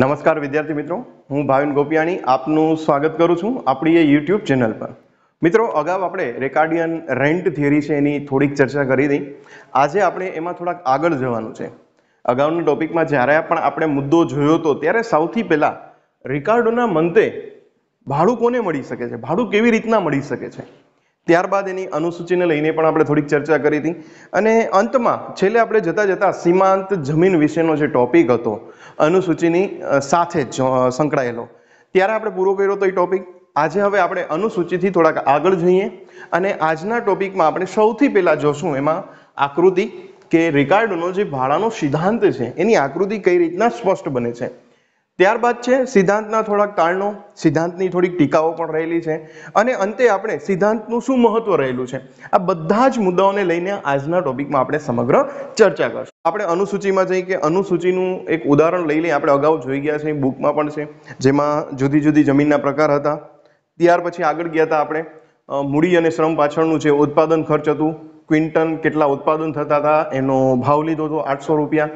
નમસ્કાર વિદ્યાર્થી મિત્રો હું ભાવિન ગોપિયાણી આપનું સ્વાગત કરું છું આપણી એ યુટ્યુબ ચેનલ પર મિત્રો અગાઉ આપણે રેકાર્ડિયન રેન્ટ થિયરી છે એની થોડીક ચર્ચા કરી હતી આજે આપણે એમાં થોડાક આગળ જવાનું છે અગાઉના ટોપિકમાં જ્યારે પણ આપણે મુદ્દો જોયો હતો ત્યારે સૌથી પહેલાં રિકાર્ડોના મંતે ભાડું કોને મળી શકે છે ભાડું કેવી રીતના મળી શકે છે ત્યારબાદ એની અનુસૂચિને લઈને પણ આપણે થોડીક ચર્ચા કરી હતી અને અંતમાં છેલ્લે આપણે જતાં જતાં સીમાંત જમીન વિશેનો જે ટોપિક હતો અનુસૂચિની સાથે જ સંકળાયેલો ત્યારે આપણે પૂરો કર્યો તો એ ટોપિક આજે હવે આપણે અનુસૂચિથી થોડાક આગળ જઈએ અને આજના ટોપિકમાં આપણે સૌથી પહેલાં જોશું એમાં આકૃતિ કે રિકાર્ડોનો જે ભાડાનો સિદ્ધાંત છે એની આકૃતિ કઈ રીતના સ્પષ્ટ બને છે ત્યારબાદ છે સિદ્ધાંતના થોડાક તારણો સિદ્ધાંતની થોડીક ટીકાઓ પણ રહેલી છે અને અંતે આપણે સિદ્ધાંતનું શું મહત્વ રહેલું છે આ બધા જ મુદ્દાઓને લઈને આજના ટોપિકમાં આપણે સમગ્ર ચર્ચા કરશું આપણે અનુસૂચિમાં જઈ કે અનુસૂચિનું એક ઉદાહરણ લઈ લઈએ આપણે અગાઉ જોઈ ગયા છે બુકમાં પણ છે જેમાં જુદી જુદી જમીનના પ્રકાર હતા ત્યાર પછી આગળ ગયા હતા આપણે મૂડી અને શ્રમ પાછળનું છે ઉત્પાદન ખર્ચ હતું ક્વિન્ટન કેટલા ઉત્પાદન થતા હતા એનો ભાવ લીધો હતો આઠસો રૂપિયા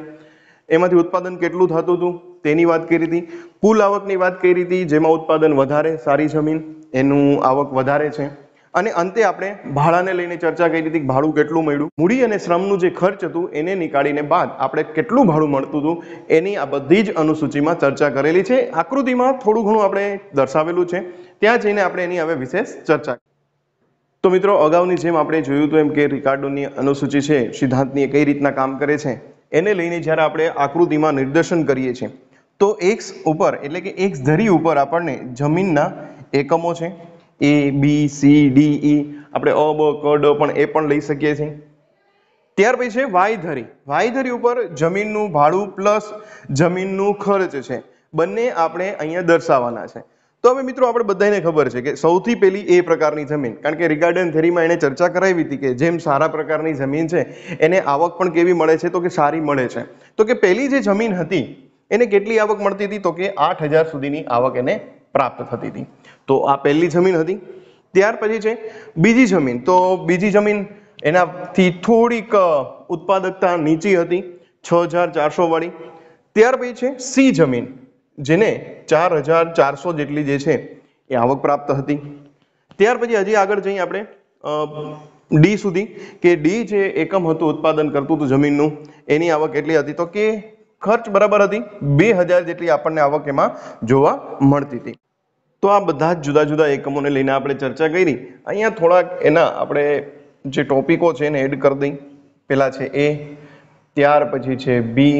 એમાંથી ઉત્પાદન કેટલું થતું હતું તેની વાત કરી હતી કુલ આવકની વાત કરી હતી જેમાં ઉત્પાદન વધારે સારી જમીન એનું આવક વધારે છે અને અંતે આપણે ભાડાને લઈને ચર્ચા કરી હતી ભાડું કેટલું મળ્યું મૂડી અને શ્રમનું જે ખર્ચ હતું એને નીકાળીને બાદ આપણે કેટલું ભાડું મળતું હતું એની આ બધી જ અનુસૂચિમાં ચર્ચા કરેલી છે આકૃતિમાં થોડું ઘણું આપણે દર્શાવેલું છે ત્યાં જઈને આપણે એની હવે વિશેષ ચર્ચા તો મિત્રો અગાઉની જેમ આપણે જોયું હતું એમ કે રિકાર્ડોની અનુસૂચિ છે સિદ્ધાંતની કઈ રીતના કામ કરે છે એને લઈને જ્યારે આપણે આકૃતિમાં નિર્દેશન કરીએ છીએ તો એક્સ ઉપર એટલે કે એક્સ ધરી ઉપર આપણને જમીનના એકમો છે એ બી સી ડી ઈ આપણે અ બ ક ડ પણ એ પણ લઈ શકીએ છીએ ત્યાર પછી છે વાય ધરી વાય ધરી ઉપર જમીનનું ભાડું પ્લસ જમીનનું ખર્ચ છે બંને આપણે અહીંયા દર્શાવવાના છે તો હવે મિત્રો આપણે બધાને ખબર છે કે સૌથી પહેલી એ પ્રકારની જમીન કારણ કે રિગાર્ડન થેરીમાં એણે ચર્ચા કરાવી હતી કે જેમ સારા પ્રકારની જમીન છે એને આવક પણ કેવી મળે છે તો કે સારી મળે છે તો કે પહેલી જે જમીન હતી એને કેટલી આવક મળતી હતી તો કે આઠ હજાર સુધીની આવક એને પ્રાપ્ત થતી હતી તો આ પહેલી જમીન હતી ત્યાર પછી છે બીજી જમીન તો બીજી જમીન એનાથી થોડીક ઉત્પાદકતા નીચી હતી છ હજાર ચારસો વાળી ત્યાર પછી છે સી જમીન જેને ચાર હજાર ચારસો જેટલી જે છે એ આવક પ્રાપ્ત હતી ત્યાર પછી હજી આગળ જઈએ આપણે ડી સુધી કે ડી જે એકમ હતું ઉત્પાદન કરતું હતું જમીનનું એની આવક એટલી હતી તો કે ખર્ચ બરાબર હતી બે હજાર જેટલી આપણને આવક એમાં જોવા મળતી હતી તો આ બધા જ જુદા જુદા એકમોને લઈને આપણે ચર્ચા કરી અહીંયા થોડાક એના આપણે જે ટોપિકો છે એને એડ કરી દઈ પેલા છે એ ત્યાર પછી છે બી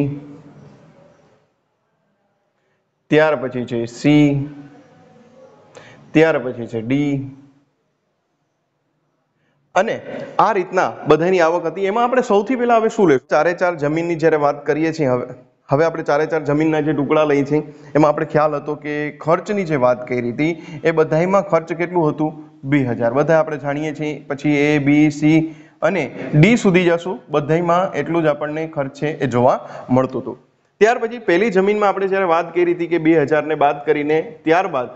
ત્યાર પછી છે સી ત્યાર પછી છે ડી અને આ રીતના બધાની આવક હતી એમાં આપણે સૌથી પહેલાં હવે શું લઈશું ચારે ચાર જમીનની જ્યારે વાત કરીએ છીએ હવે હવે આપણે ચારે ચાર જમીનના જે ટુકડા લઈએ છીએ એમાં આપણે ખ્યાલ હતો કે ખર્ચની જે વાત કરી હતી એ બધામાં ખર્ચ કેટલું હતું બે હજાર બધા આપણે જાણીએ છીએ પછી એ બી સી અને ડી સુધી જશું બધામાં એટલું જ આપણને ખર્ચ છે એ જોવા મળતું હતું ત્યાર પછી પહેલી જમીનમાં આપણે જ્યારે વાત કરી હતી કે બે હજારને બાદ કરીને ત્યારબાદ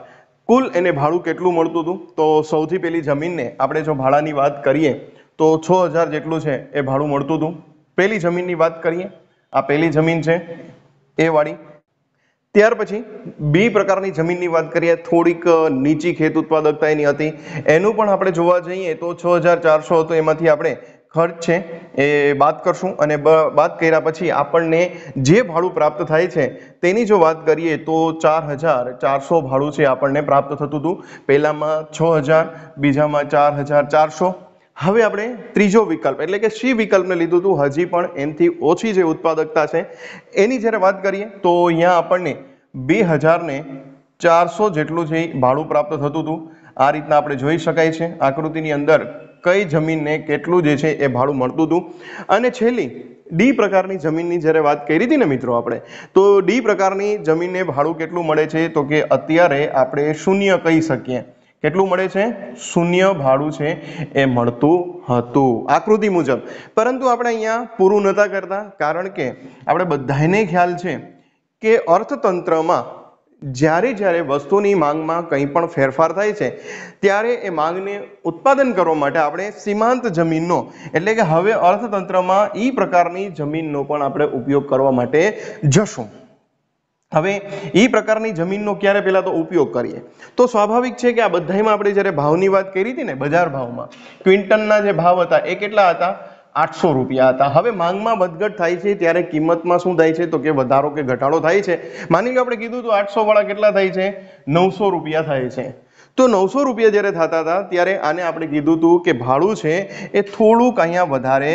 કુલ એને ભાડું કેટલું મળતું હતું તો સૌથી પહેલી જમીનને આપણે જો ભાડાની વાત કરીએ તો છ હજાર જેટલું છે એ ભાડું મળતું હતું પહેલી જમીનની વાત કરીએ આ પહેલી જમીન છે એ વાળી ત્યાર પછી બી પ્રકારની જમીનની વાત કરીએ થોડીક નીચી ખેત ઉત્પાદકતા એની હતી એનું પણ આપણે જોવા જઈએ તો છ હજાર ચારસો હતું એમાંથી આપણે ખર્ચ છે એ વાત કરશું અને વાત કર્યા પછી આપણને જે ભાડું પ્રાપ્ત થાય છે તેની જો વાત કરીએ તો ચાર હજાર ચારસો ભાડું છે આપણને પ્રાપ્ત થતું હતું પહેલામાં છ હજાર બીજામાં ચાર હજાર ચારસો હવે આપણે ત્રીજો વિકલ્પ એટલે કે સી વિકલ્પને લીધું હતું હજી પણ એમથી ઓછી જે ઉત્પાદકતા છે એની જ્યારે વાત કરીએ તો અહીંયા આપણને બે હજારને ચારસો જેટલું જે ભાડું પ્રાપ્ત થતું હતું આ રીતના આપણે જોઈ શકાય છે આકૃતિની અંદર કઈ જમીનને કેટલું જે છે એ ભાડું મળતું હતું અને છેલ્લી ડી પ્રકારની જમીનની જ્યારે વાત કરી હતી ને મિત્રો આપણે તો ડી પ્રકારની જમીનને ભાડું કેટલું મળે છે તો કે અત્યારે આપણે શૂન્ય કહી શકીએ કેટલું મળે છે શૂન્ય ભાડું છે એ મળતું હતું આકૃતિ મુજબ પરંતુ આપણે અહીંયા પૂરું નહોતા કરતા કારણ કે આપણે બધાને ખ્યાલ છે કે અર્થતંત્રમાં જ્યારે જ્યારે વસ્તુની માંગમાં કંઈ પણ ફેરફાર થાય છે ત્યારે એ માંગને ઉત્પાદન કરવા માટે આપણે સીમાંત જમીનનો એટલે કે હવે અર્થતંત્રમાં એ પ્રકારની જમીનનો પણ આપણે ઉપયોગ કરવા માટે જશું હવે એ પ્રકારની જમીનનો ક્યારે પહેલાં તો ઉપયોગ કરીએ તો સ્વાભાવિક છે કે આ બધામાં આપણે જ્યારે ભાવની વાત કરી હતી ને બજાર ભાવમાં ક્વિન્ટનના જે ભાવ હતા એ કેટલા હતા આઠસો રૂપિયા હતા હવે માંગમાં વધઘટ થાય છે ત્યારે કિંમતમાં શું થાય છે તો કે વધારો કે ઘટાડો થાય છે માની કે આપણે કીધું તો આઠસો વાળા કેટલા થાય છે નવસો રૂપિયા થાય છે તો નવસો રૂપિયા જ્યારે થતા હતા ત્યારે આને આપણે કીધું હતું કે ભાડું છે એ થોડુંક અહીંયા વધારે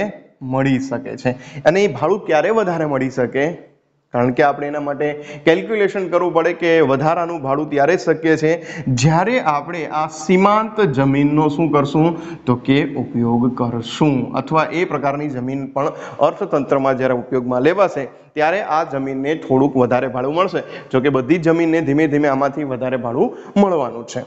મળી શકે છે અને એ ભાડું ક્યારે વધારે મળી શકે કારણ કે આપણે એના માટે કેલ્ક્યુલેશન કરવું પડે કે વધારાનું ભાડું ત્યારે જ શક્ય છે જ્યારે આપણે આ સીમાંત જમીનનો શું કરશું તો કે ઉપયોગ કરશું અથવા એ પ્રકારની જમીન પણ અર્થતંત્રમાં જ્યારે ઉપયોગમાં લેવાશે ત્યારે આ જમીનને થોડુંક વધારે ભાડું મળશે જોકે બધી જ જમીનને ધીમે ધીમે આમાંથી વધારે ભાડું મળવાનું છે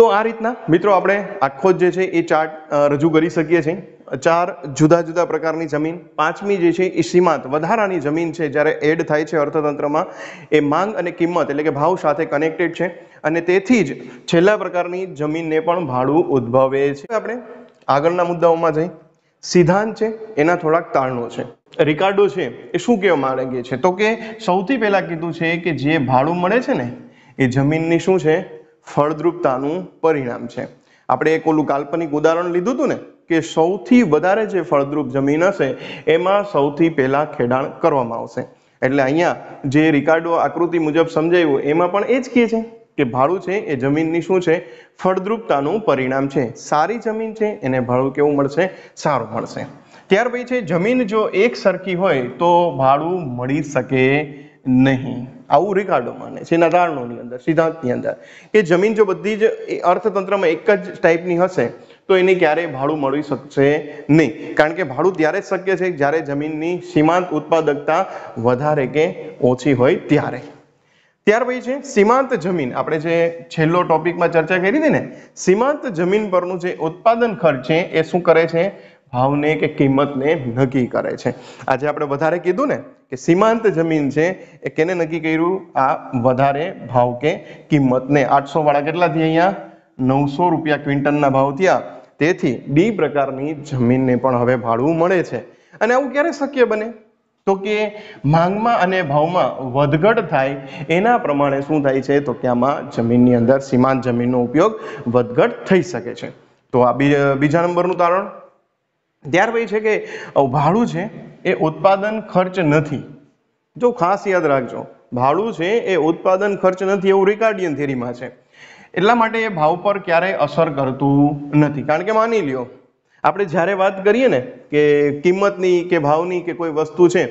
તો આ રીતના મિત્રો આપણે આખો જે છે એ ચાર્ટ રજૂ કરી શકીએ છીએ ચાર જુદા જુદા પ્રકારની જમીન પાંચમી જે છે એ સીમાંત વધારાની જમીન છે જ્યારે એડ થાય છે અર્થતંત્રમાં એ માંગ અને કિંમત એટલે કે ભાવ સાથે કનેક્ટેડ છે અને તેથી જ છેલ્લા પ્રકારની જમીનને પણ ભાડું ઉદ્ભવે છે આપણે આગળના મુદ્દાઓમાં જઈ સિદ્ધાંત છે એના થોડાક તાળનો છે રિકાર્ડો છે એ શું કહેવા માંગે છે તો કે સૌથી પહેલાં કીધું છે કે જે ભાડું મળે છે ને એ જમીનની શું છે ફળદ્રુપતાનું પરિણામ છે આપણે એક ઓલું કાલ્પનિક ઉદાહરણ લીધું હતું ને કે સૌથી વધારે જે ફળદ્રુપ જમીન હશે એમાં સૌથી પહેલાં ખેડાણ કરવામાં આવશે એટલે અહીંયા જે રિકાર્ડો આકૃતિ મુજબ સમજાવ્યું એમાં પણ એ જ કહે છે કે ભાડું છે એ જમીનની શું છે ફળદ્રુપતાનું પરિણામ છે સારી જમીન છે એને ભાડું કેવું મળશે સારું મળશે ત્યાર પછી છે જમીન જો એક સરખી હોય તો ભાડું મળી શકે નહીં આવું રિકાર્ડો માને છે એના તારણોની અંદર સિદ્ધાંતની અંદર કે જમીન જો બધી જ અર્થતંત્રમાં એક જ ટાઈપની હશે તો એને ક્યારેય ભાડું મળી શકશે નહીં કારણ કે ભાડું ત્યારે જ શક્ય છે જ્યારે જમીનની સીમાંત ઉત્પાદકતા વધારે કે ઓછી હોય ત્યારે ત્યાર પછી છે સીમાંત જમીન આપણે જે છેલ્લો ટોપિકમાં ચર્ચા કરી હતી ને સીમાંત જમીન પરનું જે ઉત્પાદન ખર્ચ છે એ શું કરે છે ભાવને કે કિંમતને નક્કી કરે છે આજે આપણે વધારે કીધું ને કે સીમાંત જમીન છે એ કેને નક્કી કર્યું આ વધારે ભાવ કે કિંમતને આઠસો વાળા કેટલા અહીંયા નવસો રૂપિયા ક્વિન્ટલના ભાવ થયા તેથી ડી પ્રકારની જમીનને પણ હવે ભાડું મળે છે અને આવું ક્યારે શક્ય બને તો કે માંગમાં અને ભાવમાં વધઘટ થાય એના પ્રમાણે શું થાય છે તો કે આમાં જમીનની અંદર સીમાંત જમીનનો ઉપયોગ વધઘટ થઈ શકે છે તો આ બીજા નંબરનું તારણ ત્યાર પછી છે કે ભાડું છે એ ઉત્પાદન ખર્ચ નથી જો ખાસ યાદ રાખજો ભાડું છે એ ઉત્પાદન ખર્ચ નથી એવું રિકાર્ડિયન થિયરીમાં છે એટલા માટે એ ભાવ પર ક્યારેય અસર કરતું નથી કારણ કે માની લ્યો આપણે જ્યારે વાત કરીએ ને કે કિંમતની કે ભાવની કે કોઈ વસ્તુ છે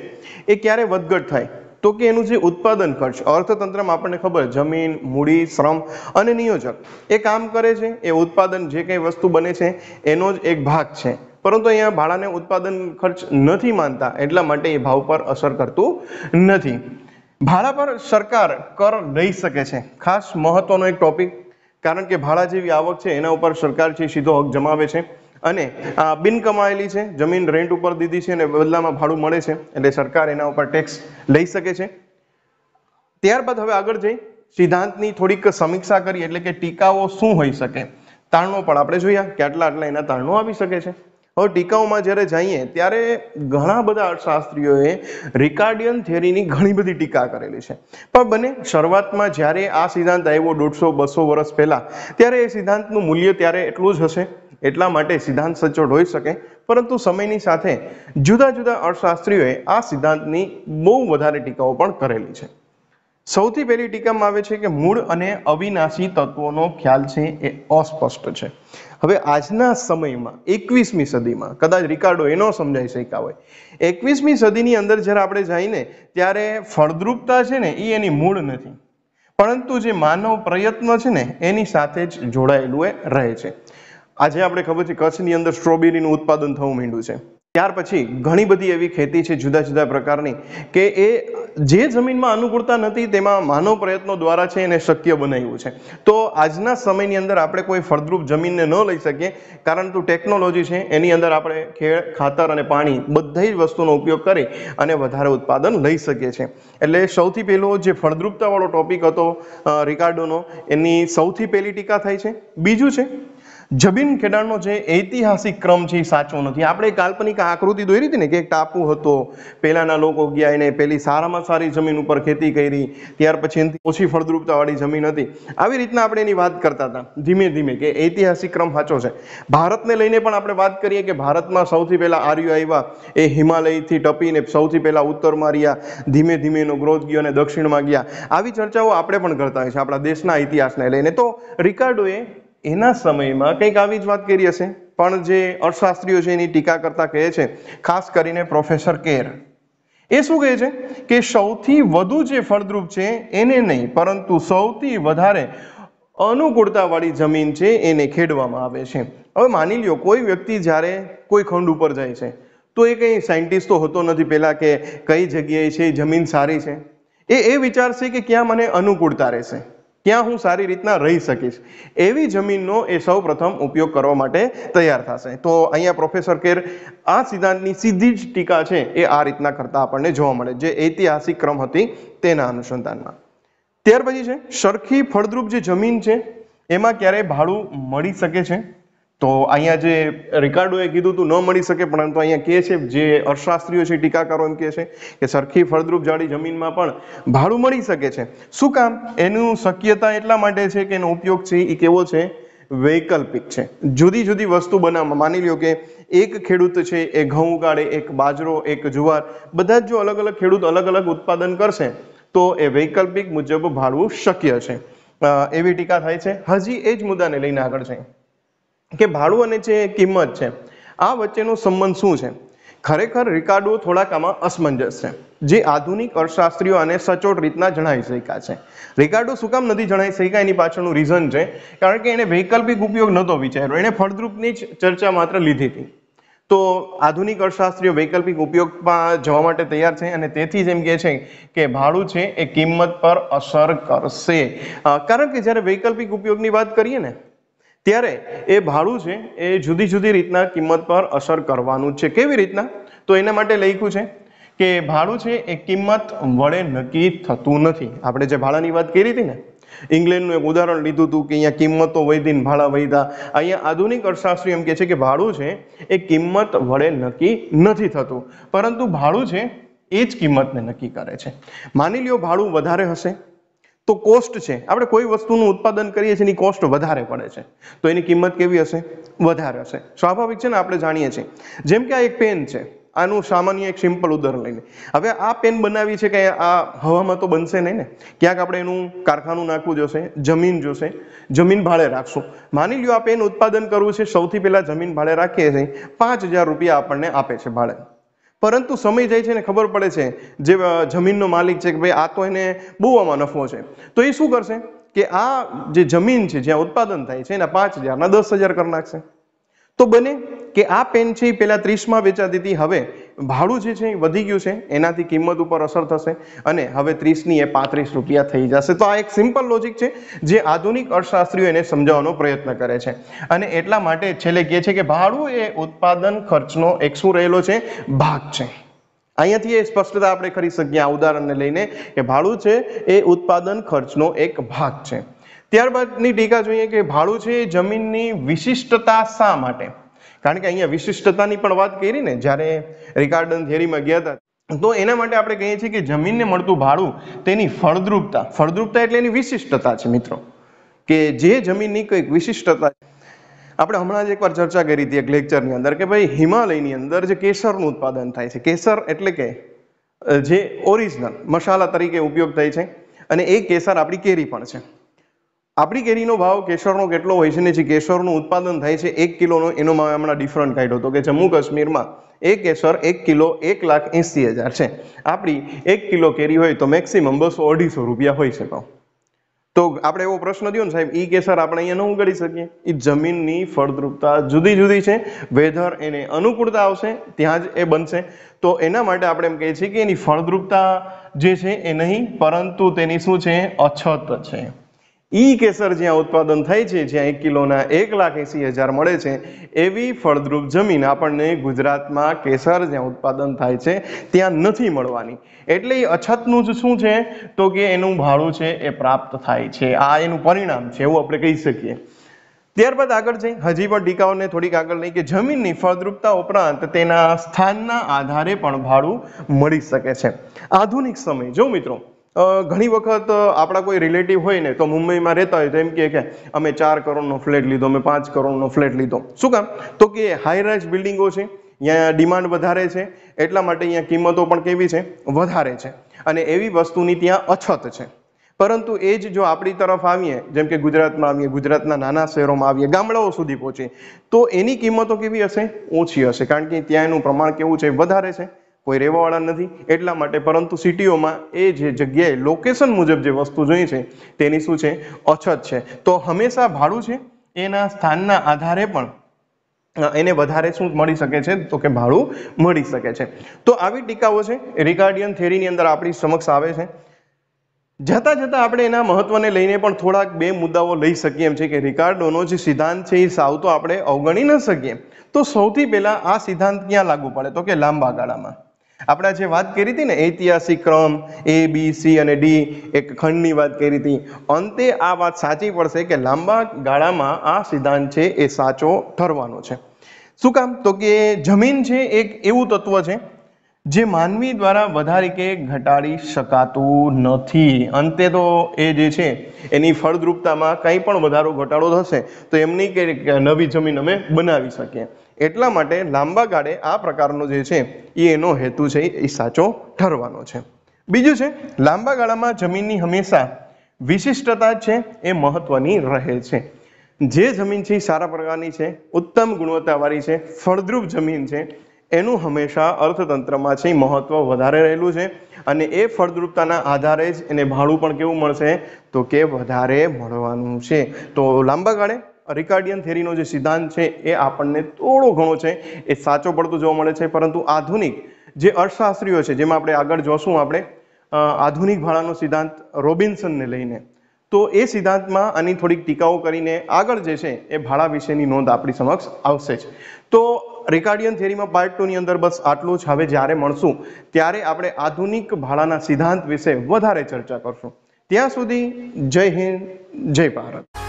એ ક્યારે વધઘટ થાય તો કે એનું જે ઉત્પાદન ખર્ચ અર્થતંત્રમાં આપણને ખબર જમીન મૂડી શ્રમ અને નિયોજક એ કામ કરે છે એ ઉત્પાદન જે કંઈ વસ્તુ બને છે એનો જ એક ભાગ છે પરંતુ અહીંયા ભાડાને ઉત્પાદન ખર્ચ નથી માનતા એટલા માટે એ ભાવ પર અસર કરતું નથી ભાડા પર સરકાર કર લઈ શકે છે ખાસ મહત્વનો એક ટોપિક કારણ કે ભાડા જેવી આવક છે એના ઉપર સરકાર છે સીધો હક જમાવે છે અને બિન કમાયેલી છે જમીન રેન્ટ ઉપર દીધી છે અને બદલામાં ભાડું મળે છે એટલે સરકાર એના ઉપર ટેક્સ લઈ શકે છે ત્યારબાદ હવે આગળ જઈ સિદ્ધાંતની થોડીક સમીક્ષા કરી એટલે કે ટીકાઓ શું હોઈ શકે તારણો પણ આપણે જોઈએ કે આટલા આટલા એના તારણો આવી શકે છે હવે ટીકાઓમાં જ્યારે જઈએ ત્યારે ઘણા બધા અર્થશાસ્ત્રીઓએ રિકાર્ડિયન થિયરીની ઘણી બધી ટીકા કરેલી છે પણ બને શરૂઆતમાં જ્યારે આ સિદ્ધાંત આવ્યો દોઢસો બસો વર્ષ પહેલાં ત્યારે એ સિદ્ધાંતનું મૂલ્ય ત્યારે એટલું જ હશે એટલા માટે સિદ્ધાંત સચોટ હોઈ શકે પરંતુ સમયની સાથે જુદા જુદા અર્થશાસ્ત્રીઓએ આ સિદ્ધાંતની બહુ વધારે ટીકાઓ પણ કરેલી છે સૌથી પહેલી ટીકામાં આવે છે કે મૂળ અને અવિનાશી તત્વોનો ખ્યાલ છે એ અસ્પષ્ટ છે હવે આજના સમયમાં એકવીસમી સદીમાં કદાચ રિકાર્ડો એનો સમજાઈ શક્યા હોય એકવીસમી સદીની અંદર જ્યારે આપણે જઈને ત્યારે ફળદ્રુપતા છે ને એ એની મૂળ નથી પરંતુ જે માનવ પ્રયત્ન છે ને એની સાથે જ જોડાયેલું એ રહે છે આજે આપણે ખબર છે કચ્છની અંદર સ્ટ્રોબેરીનું ઉત્પાદન થવું માંડ્યું છે ત્યાર પછી ઘણી બધી એવી ખેતી છે જુદા જુદા પ્રકારની કે એ જે જમીનમાં અનુકૂળતા નથી તેમાં માનવ પ્રયત્નો દ્વારા છે એને શક્ય બનાવ્યું છે તો આજના સમયની અંદર આપણે કોઈ ફળદ્રુપ જમીનને ન લઈ શકીએ કારણ તો ટેકનોલોજી છે એની અંદર આપણે ખેડ ખાતર અને પાણી બધી જ વસ્તુનો ઉપયોગ કરી અને વધારે ઉત્પાદન લઈ શકીએ છીએ એટલે સૌથી પહેલો જે ફળદ્રુપતાવાળો ટોપિક હતો રિકાર્ડોનો એની સૌથી પહેલી ટીકા થાય છે બીજું છે જબીન ખેડાણનો જે ઐતિહાસિક ક્રમ છે એ સાચો નથી આપણે કાલ્પનિક આકૃતિ દોરી હતી ને કે એક ટાપુ હતો પહેલાંના લોકો ગયા એને પહેલી સારામાં સારી જમીન ઉપર ખેતી કરી ત્યાર પછી એની ઓછી ફળદ્રુપતાવાળી જમીન હતી આવી રીતના આપણે એની વાત કરતા હતા ધીમે ધીમે કે ઐતિહાસિક ક્રમ સાચો છે ભારતને લઈને પણ આપણે વાત કરીએ કે ભારતમાં સૌથી પહેલાં આર્યો આવ્યા એ હિમાલયથી ટપીને સૌથી પહેલાં ઉત્તરમાં રહ્યા ધીમે ધીમે એનો ગ્રોથ ગયો અને દક્ષિણમાં ગયા આવી ચર્ચાઓ આપણે પણ કરતા હોય છે આપણા દેશના ઇતિહાસને લઈને તો રિકાર્ડોએ એના સમયમાં કંઈક આવી જ વાત કરી હશે પણ જે અર્થશાસ્ત્રીઓ છે એની ટીકા કરતા કહે છે ખાસ કરીને પ્રોફેસર કેર એ શું કહે છે કે સૌથી વધુ જે ફળદ્રુપ છે એને નહીં પરંતુ સૌથી વધારે અનુકૂળતાવાળી જમીન છે એને ખેડવામાં આવે છે હવે માની લ્યો કોઈ વ્યક્તિ જ્યારે કોઈ ખંડ ઉપર જાય છે તો એ કંઈ સાયન્ટિસ્ટ તો હોતો નથી પહેલાં કે કઈ જગ્યાએ છે જમીન સારી છે એ એ વિચારશે કે ક્યાં મને અનુકૂળતા રહેશે ત્યાં હું સારી રીતના રહી શકીશ એવી જમીનનો એ સૌ પ્રથમ ઉપયોગ કરવા માટે તૈયાર થશે તો અહીંયા પ્રોફેસર કેર આ સિદ્ધાંતની સીધી જ ટીકા છે એ આ રીતના કરતા આપણને જોવા મળે જે ઐતિહાસિક ક્રમ હતી તેના અનુસંધાનમાં ત્યાર પછી છે સરખી ફળદ્રુપ જે જમીન છે એમાં ક્યારેય ભાડું મળી શકે છે તો અહીંયા જે રિકાર્ડો એ કીધું હતું ન મળી શકે પરંતુ અહીંયા કે છે જે અર્થશાસ્ત્રીઓ છે ટીકાકારો એમ કહે છે કે સરખી ફળદ્રુપ જાળી જમીનમાં પણ ભાડું મળી શકે છે શું કામ એનું શક્યતા એટલા માટે છે કે એનો ઉપયોગ છે એ કેવો છે વૈકલ્પિક છે જુદી જુદી વસ્તુ બનાવવામાં માની લ્યો કે એક ખેડૂત છે એ ઘઉં ઉગાડે એક બાજરો એક જુવાર બધા જ જો અલગ અલગ ખેડૂત અલગ અલગ ઉત્પાદન કરશે તો એ વૈકલ્પિક મુજબ ભાડવું શક્ય છે એવી ટીકા થાય છે હજી એ જ મુદ્દાને લઈને આગળ છે કે ભાડું અને જે કિંમત છે આ વચ્ચેનો સંબંધ શું છે ખરેખર રિકાર્ડો થોડાક આમાં અસમંજસ છે જે આધુનિક અર્થશાસ્ત્રીઓ અને સચોટ રીતના જણાવી શક્યા છે રિકાર્ડો શું કામ નથી જણાવી શક્યા એની પાછળનું રીઝન છે કારણ કે એણે વૈકલ્પિક ઉપયોગ નહોતો વિચાર્યો એણે ફળદ્રુપની જ ચર્ચા માત્ર લીધી હતી તો આધુનિક અર્થશાસ્ત્રીઓ વૈકલ્પિક ઉપયોગમાં જવા માટે તૈયાર છે અને તેથી જ એમ કહે છે કે ભાડું છે એ કિંમત પર અસર કરશે કારણ કે જ્યારે વૈકલ્પિક ઉપયોગની વાત કરીએ ને ત્યારે એ ભાડું છે એ જુદી જુદી રીતના કિંમત પર અસર કરવાનું છે કેવી રીતના તો એના માટે લખ્યું છે કે ભાડું છે એ કિંમત વડે નક્કી થતું નથી આપણે જે ભાડાની વાત કરી હતી ને ઇંગ્લેન્ડનું એક ઉદાહરણ લીધું હતું કે અહીંયા કિંમતો વૈધીન ભાડા વૈધા અહીંયા આધુનિક અર્થશાસ્ત્રી એમ કહે છે કે ભાડું છે એ કિંમત વડે નક્કી નથી થતું પરંતુ ભાડું છે એ જ કિંમતને નક્કી કરે છે માની લ્યો ભાડું વધારે હશે તો કોસ્ટ છે આપણે કોઈ વસ્તુનું ઉત્પાદન કરીએ છીએ એની કોસ્ટ વધારે પડે છે તો એની કિંમત કેવી હશે વધારે હશે સ્વાભાવિક છે ને આપણે જાણીએ છીએ જેમ કે આ એક પેન છે આનું સામાન્ય એક સિમ્પલ ઉદાહરણ લઈને હવે આ પેન બનાવી છે કે આ હવામાં તો બનશે નહીં ને ક્યાંક આપણે એનું કારખાનું નાખવું જોશે જમીન જોશે જમીન ભાડે રાખશું માની લ્યો આ પેન ઉત્પાદન કરવું છે સૌથી પહેલાં જમીન ભાડે રાખીએ છીએ પાંચ હજાર રૂપિયા આપણને આપે છે ભાડે પરંતુ સમય જાય છે ને ખબર પડે છે જે જમીનનો માલિક છે કે ભાઈ આ તો એને બહુ આમાં નફો છે તો એ શું કરશે કે આ જે જમીન છે જ્યાં ઉત્પાદન થાય છે એના પાંચ હજારના દસ હજાર કરી નાખશે તો બને કે આ પેન છે એ પહેલાં ત્રીસમાં વેચાતી હતી હવે ભાડું જે છે એ વધી ગયું છે એનાથી કિંમત ઉપર અસર થશે અને હવે ત્રીસની એ પાંત્રીસ રૂપિયા થઈ જશે તો આ એક સિમ્પલ લોજિક છે જે આધુનિક અર્થશાસ્ત્રીઓ એને સમજાવવાનો પ્રયત્ન કરે છે અને એટલા માટે છેલ્લે કહે છે કે ભાડું એ ઉત્પાદન ખર્ચનો એક શું રહેલો છે ભાગ છે અહીંયાથી એ સ્પષ્ટતા આપણે કરી શકીએ આ ઉદાહરણને લઈને કે ભાડું છે એ ઉત્પાદન ખર્ચનો એક ભાગ છે ત્યારબાદની ટીકા જોઈએ કે ભાડું છે એ જમીનની વિશિષ્ટતા શા માટે કારણ કે અહીંયા વિશિષ્ટતાની પણ વાત કરી ને જ્યારે રિકાર્ડન થિયરીમાં ગયા હતા તો એના માટે આપણે કહીએ છીએ કે જમીનને મળતું ભાડું તેની ફળદ્રુપતા ફળદ્રુપતા એટલે એની વિશિષ્ટતા છે મિત્રો કે જે જમીનની કંઈક વિશિષ્ટતા આપણે હમણાં જ એકવાર ચર્ચા કરી હતી એક લેક્ચરની અંદર કે ભાઈ હિમાલયની અંદર જે કેસરનું ઉત્પાદન થાય છે કેસર એટલે કે જે ઓરિજિનલ મસાલા તરીકે ઉપયોગ થાય છે અને એ કેસર આપણી કેરી પણ છે આપણી કેરીનો ભાવ કેસરનો કેટલો હોય છે ને જે કેસરનું ઉત્પાદન થાય છે એક કિલોનો એનો મેં હમણાં ડિફરન્ટ કાઢ્યો હતો કે જમ્મુ કાશ્મીરમાં એક કેસર એક કિલો એક લાખ એંસી હજાર છે આપણી એક કિલો કેરી હોય તો મેક્સિમમ બસો અઢીસો રૂપિયા હોય છે તો આપણે એવો પ્રશ્ન થયો ને સાહેબ એ કેસર આપણે અહીંયા ન કરી શકીએ એ જમીનની ફળદ્રુપતા જુદી જુદી છે વેધર એને અનુકૂળતા આવશે ત્યાં જ એ બનશે તો એના માટે આપણે એમ કહીએ છીએ કે એની ફળદ્રુપતા જે છે એ નહીં પરંતુ તેની શું છે અછત છે ઈ કેસર જ્યાં ઉત્પાદન થાય છે જ્યાં એક કિલોના એક લાખ એંસી હજાર મળે છે એવી ફળદ્રુપ જમીન આપણને ગુજરાતમાં કેસર જ્યાં ઉત્પાદન થાય છે ત્યાં નથી મળવાની એટલે એ અછતનું જ શું છે તો કે એનું ભાડું છે એ પ્રાપ્ત થાય છે આ એનું પરિણામ છે એવું આપણે કહી શકીએ ત્યારબાદ આગળ જઈ હજી પણ ટીકાઓને થોડીક આગળ લઈ કે જમીનની ફળદ્રુપતા ઉપરાંત તેના સ્થાનના આધારે પણ ભાડું મળી શકે છે આધુનિક સમય જો મિત્રો ઘણી વખત આપણા કોઈ રિલેટિવ હોય ને તો મુંબઈમાં રહેતા હોય તો એમ કે અમે ચાર કરોડનો ફ્લેટ લીધો અમે પાંચ કરોડનો ફ્લેટ લીધો શું કામ તો કે હાઈરાઇઝ બિલ્ડિંગો છે અહીંયા ડિમાન્ડ વધારે છે એટલા માટે અહીંયા કિંમતો પણ કેવી છે વધારે છે અને એવી વસ્તુની ત્યાં અછત છે પરંતુ એ જ જો આપણી તરફ આવીએ જેમ કે ગુજરાતમાં આવીએ ગુજરાતના નાના શહેરોમાં આવીએ ગામડાઓ સુધી પહોંચીએ તો એની કિંમતો કેવી હશે ઓછી હશે કારણ કે ત્યાં એનું પ્રમાણ કેવું છે વધારે છે કોઈ રહેવાવાળા નથી એટલા માટે પરંતુ સિટીઓમાં એ જે જગ્યાએ લોકેશન મુજબ જે વસ્તુ જોઈ છે તેની શું છે અછત છે તો હંમેશા ભાડું છે એના સ્થાનના આધારે પણ એને વધારે શું મળી શકે છે તો કે ભાડું મળી શકે છે તો આવી ટીકાઓ છે રિગાર્ડિયન થેરીની અંદર આપણી સમક્ષ આવે છે જતાં જતાં આપણે એના મહત્વને લઈને પણ થોડાક બે મુદ્દાઓ લઈ શકીએ એમ છે કે રિકાર્ડોનો જે સિદ્ધાંત છે એ સાવ તો આપણે અવગણી ન શકીએ તો સૌથી પહેલાં આ સિદ્ધાંત ક્યાં લાગુ પડે તો કે લાંબા ગાળામાં આપણે જે વાત કરી હતી ને ઐતિહાસિક ક્રમ એ બી સી અને ડી એક ખંડની વાત કરી હતી અંતે આ વાત સાચી પડશે કે લાંબા ગાળામાં આ સિદ્ધાંત છે એ સાચો ઠરવાનો છે શું કામ તો કે જમીન છે એક એવું તત્વ છે જે માનવી દ્વારા વધારે કે ઘટાડી શકાતું નથી અંતે તો એ જે છે એની ફળદ્રુપતામાં કંઈ પણ વધારો ઘટાડો થશે તો એમની કે નવી જમીન અમે બનાવી શકીએ એટલા માટે લાંબા ગાળે આ પ્રકારનો જે છે એ એનો હેતુ છે એ સાચો ઠરવાનો છે બીજું છે લાંબા ગાળામાં જમીનની હંમેશા વિશિષ્ટતા છે એ મહત્વની રહે છે જે જમીન છે એ સારા પ્રકારની છે ઉત્તમ ગુણવત્તાવાળી છે ફળદ્રુપ જમીન છે એનું હંમેશા અર્થતંત્રમાં છે મહત્વ વધારે રહેલું છે અને એ ફળદ્રુપતાના આધારે જ એને ભાડું પણ કેવું મળશે તો કે વધારે મળવાનું છે તો લાંબા ગાળે રિકાર્ડિયન થેરીનો જે સિદ્ધાંત છે એ આપણને થોડો ઘણો છે એ સાચો પડતો જોવા મળે છે પરંતુ આધુનિક જે અર્થશાસ્ત્રીઓ છે જેમાં આપણે આગળ જોશું આપણે આધુનિક ભાડાનો સિદ્ધાંત રોબિન્સનને લઈને તો એ સિદ્ધાંતમાં આની થોડીક ટીકાઓ કરીને આગળ જે છે એ ભાડા વિશેની નોંધ આપણી સમક્ષ આવશે જ તો રેકાર્ડિયન થિયરીમાં પાર્ટ ટુની અંદર બસ આટલું જ હવે જ્યારે મળશું ત્યારે આપણે આધુનિક ભાડાના સિદ્ધાંત વિશે વધારે ચર્ચા કરશું ત્યાં સુધી જય હિન્દ જય ભારત